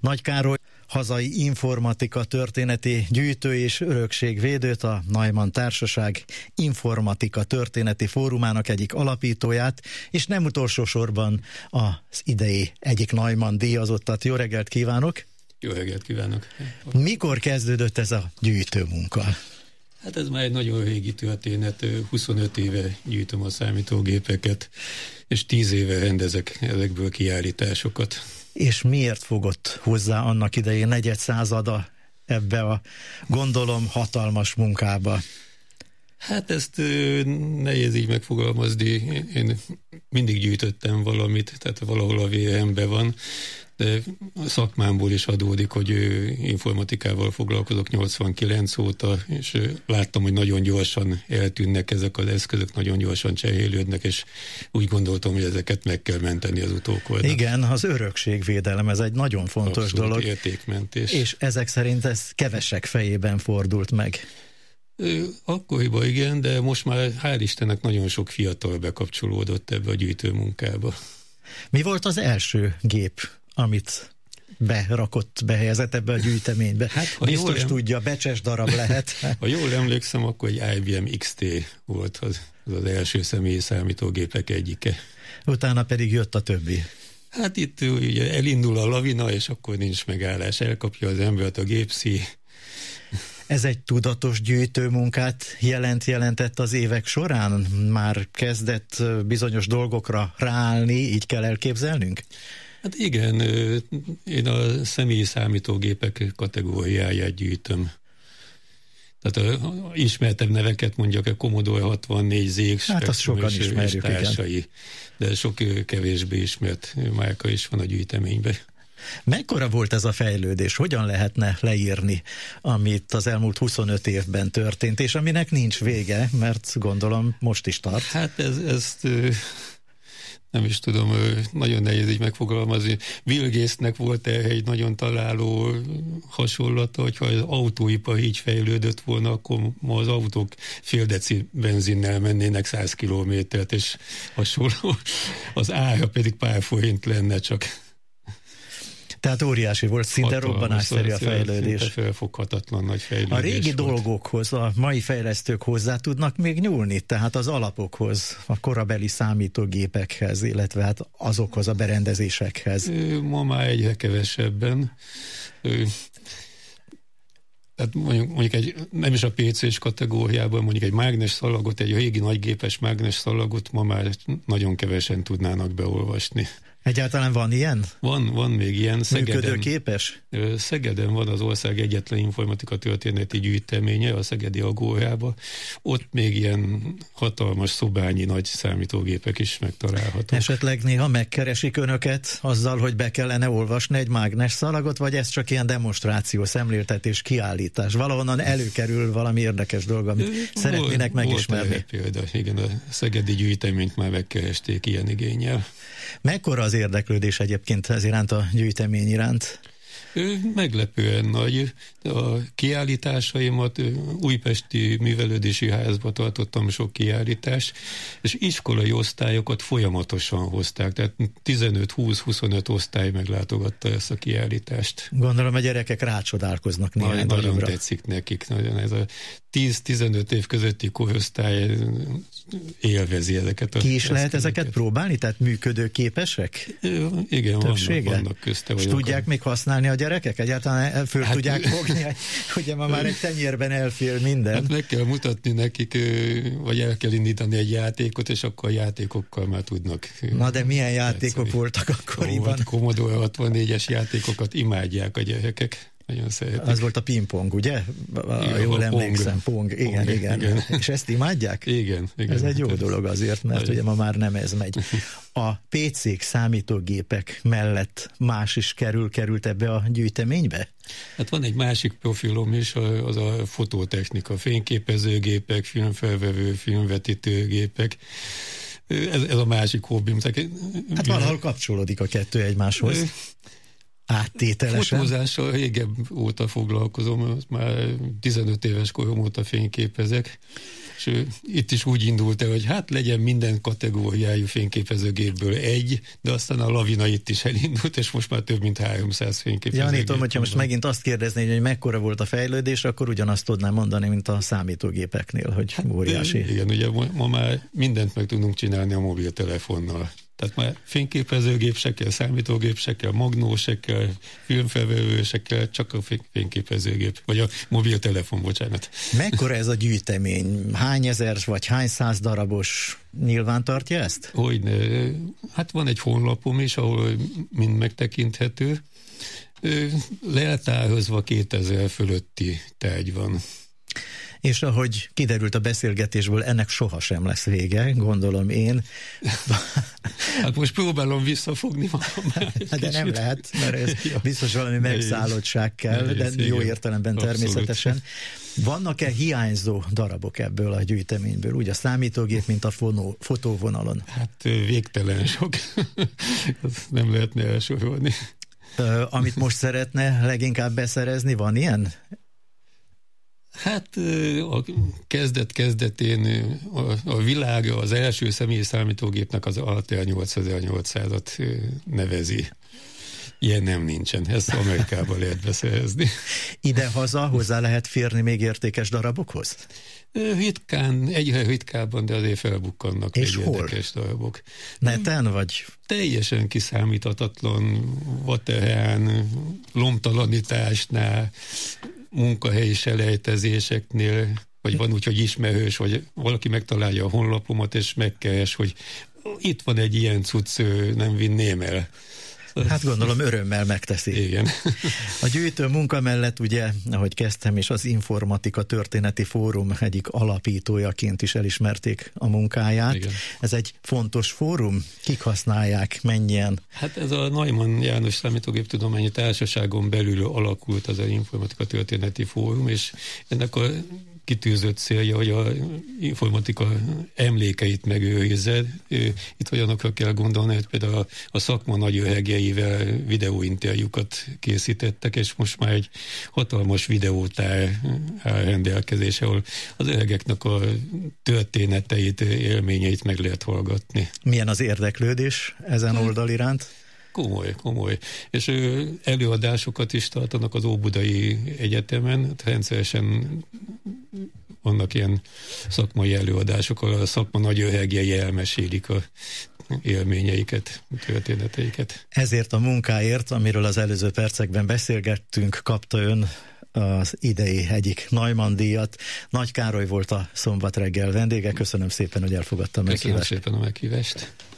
Nagy Károly hazai informatika történeti gyűjtő és örökségvédőt, a Najman Társaság informatika történeti fórumának egyik alapítóját, és nem utolsó sorban az idei egyik Najman díjazottat. Jó reggelt kívánok! Jó reggelt kívánok! Mikor kezdődött ez a gyűjtő munka? Hát ez már egy nagyon régi történet, 25 éve gyűjtöm a számítógépeket, és 10 éve rendezek ezekből kiállításokat és miért fogott hozzá annak idején negyed százada ebbe a gondolom hatalmas munkába? Hát ezt ö, nehéz így megfogalmazni. Én mindig gyűjtöttem valamit, tehát valahol a véremben van de a szakmámból is adódik, hogy informatikával foglalkozok 89 óta, és láttam, hogy nagyon gyorsan eltűnnek ezek az eszközök, nagyon gyorsan cserélődnek, és úgy gondoltam, hogy ezeket meg kell menteni az utókornak. Igen, az örökségvédelem, ez egy nagyon fontos Abszolút dolog. értékmentés. És ezek szerint ez kevesek fejében fordult meg. Akkoriban igen, de most már hál' Istennek nagyon sok fiatal bekapcsolódott ebbe a gyűjtőmunkába. Mi volt az első gép, amit berakott, behelyezett ebbe a gyűjteménybe. Hát, ha Biztos jól tudja, becses darab lehet. ha jól emlékszem, akkor egy IBM XT volt az, az, az első személyi számítógépek egyike. Utána pedig jött a többi. Hát itt ugye elindul a lavina, és akkor nincs megállás. Elkapja az embert a gépszi. Ez egy tudatos gyűjtőmunkát jelent, jelentett az évek során? Már kezdett bizonyos dolgokra ráállni, így kell elképzelnünk? Hát igen, én a személyi számítógépek kategóriáját gyűjtöm. Tehát a, a ismertebb neveket mondjak, a Commodore 64, ZX, hát azt sokan és, ismerjük, és társai, igen. de sok kevésbé ismert márka is van a gyűjteményben. Mekkora volt ez a fejlődés? Hogyan lehetne leírni, amit az elmúlt 25 évben történt, és aminek nincs vége, mert gondolom most is tart? Hát ez, ezt nem is tudom, nagyon nehéz így megfogalmazni. Vilgésznek volt erre egy nagyon találó hasonlata, hogyha az autóipar így fejlődött volna, akkor ma az autók fél deci benzinnel mennének 100 kilométert, és hasonló. Az ára pedig pár forint lenne csak. Tehát óriási volt, szinte robbanásszerű a fejlődés. Szinte felfoghatatlan nagy fejlődés. A régi volt. dolgokhoz a mai fejlesztők hozzá tudnak még nyúlni, tehát az alapokhoz, a korabeli számítógépekhez, illetve hát azokhoz a berendezésekhez. Ma már egyre kevesebben. Tehát mondjuk, mondjuk egy, nem is a PC-s kategóriában, mondjuk egy mágnes szalagot, egy régi nagygépes mágnes szalagot ma már nagyon kevesen tudnának beolvasni. Egyáltalán van ilyen? Van, van még ilyen. Szegeden, képes? Szegeden van az ország egyetlen informatika történeti gyűjteménye, a Szegedi Agórába. Ott még ilyen hatalmas szobányi nagy számítógépek is megtalálhatók. Esetleg néha megkeresik önöket azzal, hogy be kellene olvasni egy mágnes szalagot, vagy ez csak ilyen demonstráció, szemléltetés, kiállítás? Valahonnan előkerül valami érdekes dolog, amit volt, szeretnének megismerni. Volt példa, igen, a Szegedi gyűjteményt már megkeresték ilyen igényel. Mekkora az az érdeklődés egyébként ez iránt a gyűjtemény iránt? Ő meglepően nagy. A kiállításaimat Újpesti Művelődési Házba tartottam sok kiállítást, és iskolai osztályokat folyamatosan hozták, tehát 15-20-25 osztály meglátogatta ezt a kiállítást. Gondolom a gyerekek rácsodálkoznak néhány Nagy, Nagyon tetszik nekik, nagyon ez a 10-15 év közötti korosztály élvezi ezeket. A, Ki is lehet ezeket próbálni? Tehát működőképesek? Igen, vannak, vannak közte. És tudják még használni csinálni a gyerekek? Egyáltalán föl hát, tudják fogni? Ugye ma már egy tenyérben elfél minden. Hát meg kell mutatni nekik, vagy el kell indítani egy játékot, és akkor a játékokkal már tudnak. Na de milyen játékok játszani. voltak akkoriban? Ó, hát Commodore 64-es játékokat imádják a gyerekek. Nagyon szeretik. Az volt a pingpong, ugye? A, igen, jól a emlékszem, pong. pong. Igen, pong. Igen, igen. igen. És ezt imádják? Igen, igen. Ez egy jó dolog azért, mert Nagyon. ugye ma már nem ez megy. A PC-k, számítógépek mellett más is kerül, került ebbe a gyűjteménybe? Hát van egy másik profilom is, az a fototechnika, fényképezőgépek, filmfelvevő, filmvetítőgépek. Ez, ez a másik hobbim. Tehát, hát valahol kapcsolódik a kettő egymáshoz áttételesen. Fotózással régebb óta foglalkozom, már 15 éves korom óta fényképezek, és itt is úgy indult el, hogy hát legyen minden kategóriájú fényképezőgépből egy, de aztán a lavina itt is elindult, és most már több mint 300 fényképezőgép. Jani, tudom, hogyha most megint azt kérdeznéd, hogy mekkora volt a fejlődés, akkor ugyanazt tudnám mondani, mint a számítógépeknél, hogy hát, óriási. igen, ugye ma már mindent meg tudunk csinálni a mobiltelefonnal. Tehát már fényképezőgép se kell, számítógép se kell, magnó se kell, filmfelvevő se kell, csak a fényképezőgép, vagy a mobiltelefon, bocsánat. Mekkora ez a gyűjtemény? Hány ezer vagy hány száz darabos nyilván tartja ezt? Hogy Hát van egy honlapom is, ahol mind megtekinthető. Leltáhozva 2000 fölötti tárgy van és ahogy kiderült a beszélgetésből, ennek sohasem lesz vége, gondolom én. Hát most próbálom visszafogni magam. De nem lehet, mert ez biztos valami megszállottság kell, de jó értelemben természetesen. Vannak-e hiányzó darabok ebből a gyűjteményből, úgy a számítógép, mint a fonó, fotóvonalon? Hát végtelen sok. Ezt nem lehetne elsorolni. Amit most szeretne leginkább beszerezni, van ilyen Hát a kezdet-kezdetén a világ az első személyi számítógépnek az Altea 8800-at nevezi. Ilyen nem nincsen, ezt Amerikában lehet beszerezni. Ide-haza hozzá lehet férni még értékes darabokhoz? Hitkán, egyre ritkábban, de azért felbukkannak És hol? érdekes darabok. Neten vagy? Teljesen kiszámíthatatlan vaterán, lomtalanításnál, munkahelyi selejtezéseknél, vagy van úgy, hogy ismerős, vagy valaki megtalálja a honlapomat, és megkeres, hogy itt van egy ilyen cucc, nem vinném el. Hát gondolom örömmel megteszi. Igen. A gyűjtő munka mellett ugye, ahogy kezdtem, és az Informatika Történeti Fórum egyik alapítójaként is elismerték a munkáját. Igen. Ez egy fontos fórum? Kik használják? Mennyien? Hát ez a Naiman János Számítógép Tudományi Társaságon belül alakult az, az Informatika Történeti Fórum, és ennek a kitűzött célja, hogy a informatika emlékeit megőrizze. Itt olyanokra kell gondolni, hogy például a, szakma nagy öhegjeivel videóinterjúkat készítettek, és most már egy hatalmas videótár áll rendelkezés, ahol az öregeknek a történeteit, élményeit meg lehet hallgatni. Milyen az érdeklődés ezen hát, oldal iránt? Komoly, komoly. És előadásokat is tartanak az Óbudai Egyetemen, hát rendszeresen vannak ilyen szakmai előadások, ahol a szakma nagy öhegjei elmesélik a élményeiket, történeteiket. Ezért a munkáért, amiről az előző percekben beszélgettünk, kapta ön az idei egyik Najman díjat. Nagy Károly volt a szombat reggel vendége. Köszönöm szépen, hogy elfogadta a meghívást. Köszönöm szépen a meghívást.